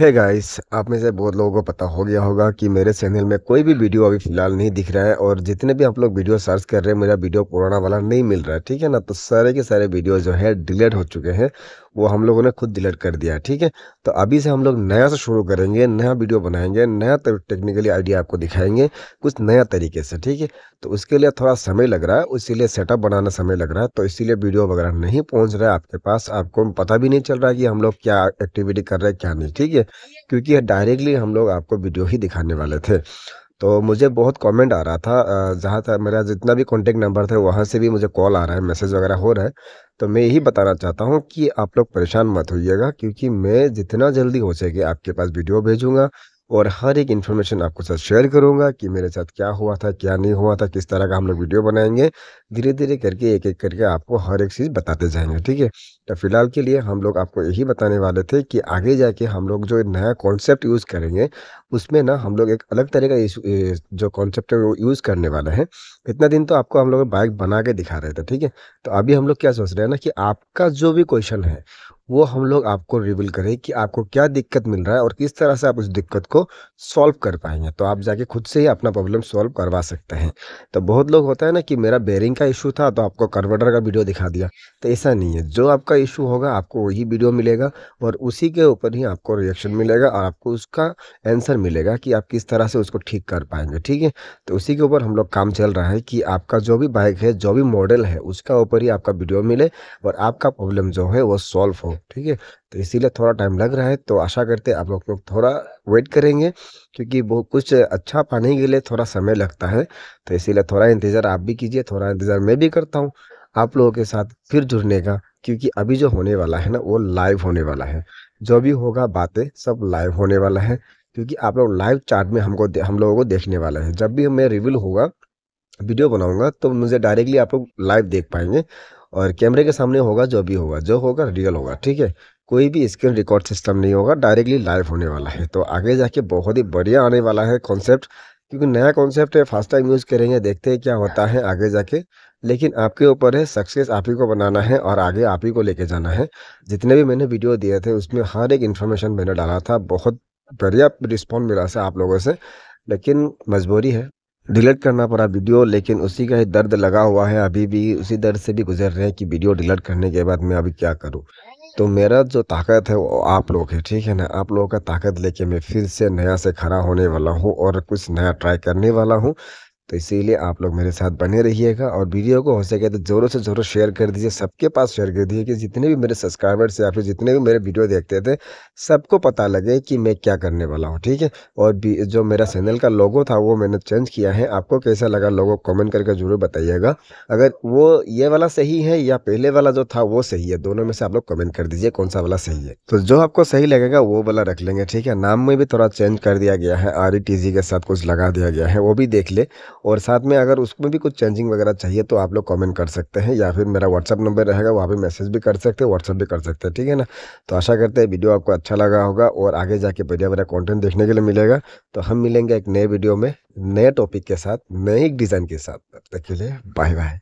है hey guys आप में से बहुत लोगों को पता हो गया होगा कि मेरे चैनल में कोई भी वीडियो अभी फ़िलहाल नहीं दिख रहा है और जितने भी आप लोग वीडियो सर्च कर रहे हैं मेरा वीडियो पुराना वाला नहीं मिल रहा है ठीक है ना तो सारे के सारे वीडियो जो है डिलीट हो चुके हैं वो हम लोगों ने खुद डिलीट कर दिया ठीक है तो अभी से हम लोग नया से शुरू करेंगे नया वीडियो बनाएंगे नया टेक्निकली तो आइडिया आपको दिखाएंगे कुछ नया तरीके से ठीक है तो उसके लिए थोड़ा समय लग रहा है उसीलिए सेटअप बनाना समय लग रहा है तो इसीलिए वीडियो वगैरह नहीं पहुँच रहा है आपके पास आपको पता भी नहीं चल रहा है कि हम लोग क्या एक्टिविटी कर रहे हैं क्या नहीं ठीक है क्योंकि डायरेक्टली हम लोग आपको वीडियो ही दिखाने वाले थे तो मुझे बहुत कमेंट आ रहा था जहाँ तक मेरा जितना भी कॉन्टेक्ट नंबर था वहाँ से भी मुझे कॉल आ रहा है मैसेज वगैरह हो रहा है तो मैं यही बताना चाहता हूँ कि आप लोग परेशान मत होइएगा क्योंकि मैं जितना जल्दी हो सके आपके पास वीडियो भेजूँगा और हर एक इन्फॉर्मेशन आपके साथ शेयर करूंगा कि मेरे साथ क्या हुआ था क्या नहीं हुआ था किस तरह का हम लोग वीडियो बनाएंगे धीरे धीरे करके एक एक करके आपको हर एक चीज़ बताते जाएंगे ठीक है तो फिलहाल के लिए हम लोग आपको यही बताने वाले थे कि आगे जाके हम लोग जो नया कॉन्सेप्ट यूज़ करेंगे उसमें ना हम लोग एक अलग तरह का जो कॉन्सेप्ट है वो यूज़ करने वाला है इतना दिन तो आपको हम लोग बाइक बना के दिखा रहे थे ठीक है तो अभी हम लोग क्या सोच रहे हैं ना कि आपका जो भी क्वेश्चन है वो हम लोग आपको रिवील करें कि आपको क्या दिक्कत मिल रहा है और किस तरह से आप उस दिक्कत को सॉल्व कर पाएंगे तो आप जाके खुद से ही अपना प्रॉब्लम सॉल्व करवा सकते हैं तो बहुत लोग होता है ना कि मेरा बेरिंग का इशू था तो आपको कन्वर्टर का वीडियो दिखा दिया तो ऐसा नहीं है जो आपका इशू होगा आपको वही वीडियो मिलेगा और उसी के ऊपर ही आपको रिएक्शन मिलेगा और आपको उसका आंसर मिलेगा कि आप किस तरह से उसको ठीक कर पाएंगे ठीक है तो उसी के ऊपर हम लोग काम चल रहा है कि आपका जो भी बाइक है जो भी मॉडल है उसका ऊपर ही आपका वीडियो मिले और आपका प्रॉब्लम जो है वो सॉल्व हो में ठीक है तो इसीलिए थोड़ा टाइम लग रहा है तो आशा करते आप लोग लोग थोड़ा वेट करेंगे क्योंकि वो कुछ अच्छा पाने के लिए थोड़ा समय लगता है तो इसीलिए थोड़ा इंतज़ार आप भी कीजिए थोड़ा इंतज़ार मैं भी करता हूँ आप लोगों के साथ फिर जुड़ने का क्योंकि अभी जो होने वाला है ना वो लाइव होने वाला है जो भी होगा बातें सब लाइव होने वाला है क्योंकि आप लोग लाइव चार्ट में हमको हम लोगों को देखने वाला है जब भी मैं रिव्यूल होगा वीडियो बनाऊंगा तो मुझे डायरेक्टली आप लोग लाइव देख पाएंगे और कैमरे के सामने होगा जो भी होगा जो होगा रियल होगा ठीक है कोई भी स्क्रीन रिकॉर्ड सिस्टम नहीं होगा डायरेक्टली लाइव होने वाला है तो आगे जाके बहुत ही बढ़िया आने वाला है कॉन्सेप्ट क्योंकि नया कॉन्सेप्ट है फर्स्ट टाइम यूज़ करेंगे देखते हैं क्या होता है आगे जाके लेकिन आपके ऊपर है सक्सेस आप ही को बनाना है और आगे आप ही को लेके जाना है जितने भी मैंने वीडियो दिए थे उसमें हर एक इन्फॉर्मेशन मैंने डाला था बहुत बढ़िया रिस्पॉन्स मिला था आप लोगों से लेकिन मजबूरी है डिलीट करना पड़ा वीडियो लेकिन उसी का ही दर्द लगा हुआ है अभी भी उसी दर्द से भी गुजर रहे हैं कि वीडियो डिलीट करने के बाद मैं अभी क्या करूं तो मेरा जो ताकत है वो आप लोग है ठीक है ना आप लोगों का ताकत लेके मैं फिर से नया से खड़ा होने वाला हूँ और कुछ नया ट्राई करने वाला हूँ तो इसीलिए आप लोग मेरे साथ बने रहिएगा और वीडियो को हो सके तो जोरों से जोरों शेयर कर दीजिए सबके पास शेयर कर दीजिए कि जितने भी मेरे सब्सक्राइबर्स या फिर जितने भी मेरे वीडियो देखते थे सबको पता लगे कि मैं क्या करने वाला हूँ ठीक है और जो मेरा चैनल का लोगो था वो मैंने चेंज किया है आपको कैसा लगा लोगो कॉमेंट करके ज़रूर बताइएगा अगर वो ये वाला सही है या पहले वाला जो था वो सही है दोनों में से आप लोग कमेंट कर दीजिए कौन सा वाला सही है तो जो आपको सही लगेगा वो वाला रख लेंगे ठीक है नाम में भी थोड़ा चेंज कर दिया गया है आर e के साथ कुछ लगा दिया गया है वो भी देख ले और साथ में अगर उसमें भी कुछ चेंजिंग वगैरह चाहिए तो आप लोग कमेंट कर सकते हैं या फिर मेरा व्हाट्सअप नंबर रहेगा वहाँ पे मैसेज भी कर सकते हैं व्हाट्सअप भी कर सकते हैं ठीक है ना तो आशा करते हैं वीडियो आपको अच्छा लगा होगा और आगे जाके बढ़िया बढ़िया कॉन्टेंट देखने के लिए मिलेगा तो हम मिलेंगे एक नए वीडियो में नए टॉपिक के साथ नए डिज़ाइन के साथ तब तक के लिए बाय बाय